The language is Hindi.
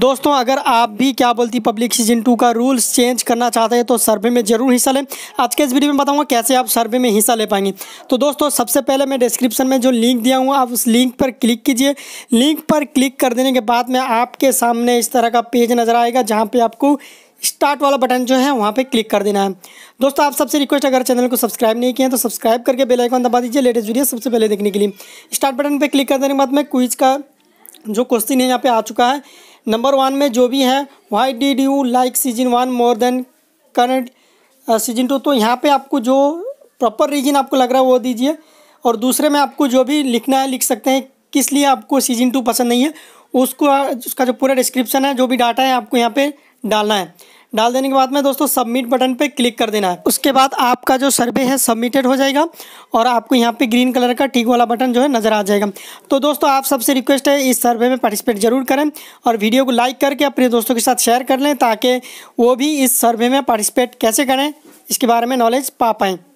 दोस्तों अगर आप भी क्या बोलती पब्लिक सीजन टू का रूल्स चेंज करना चाहते हैं तो सर्वे में जरूर हिस्सा लें आज के इस वीडियो में बताऊंगा कैसे आप सर्वे में हिस्सा ले पाएंगे तो दोस्तों सबसे पहले मैं डिस्क्रिप्शन में जो लिंक दिया हूँ आप उस लिंक पर क्लिक कीजिए लिंक पर क्लिक कर देने के बाद में आपके सामने इस तरह का पेज नज़र आएगा जहाँ पर आपको स्टार्ट वाला बटन जो है वहाँ पे क्लिक कर देना है दोस्तों आप सबसे रिक्वेस्ट अगर चैनल को सब्सक्राइब नहीं किया तो सब्सक्राइब करके बेल आइकन दबा दीजिए लेटेस्ट वीडियो सबसे पहले देखने के लिए स्टार्ट बटन पे क्लिक कर देने के बाद में क्विज का जो क्वेश्चन है यहाँ पे आ चुका है नंबर वन में जो भी है why did you like season one more than current season two तो यहाँ पे आपको जो प्रॉपर रीजन आपको लग रहा है वो दीजिए और दूसरे में आपको जो भी लिखना है लिख सकते हैं किस लिए आपको सीजन टू पसंद नहीं है उसको उसका जो पूरा डिस्क्रिप्शन है जो भी डाटा है आपको यहाँ पे डालना है डाल देने के बाद में दोस्तों सबमिट बटन पे क्लिक कर देना है उसके बाद आपका जो सर्वे है सबमिटेड हो जाएगा और आपको यहाँ पे ग्रीन कलर का टिक वाला बटन जो है नज़र आ जाएगा तो दोस्तों आप सबसे रिक्वेस्ट है इस सर्वे में पार्टिसिपेट जरूर करें और वीडियो को लाइक करके अपने दोस्तों के साथ शेयर कर लें ताकि वो भी इस सर्वे में पार्टिसिपेट कैसे करें इसके बारे में नॉलेज पा पाएँ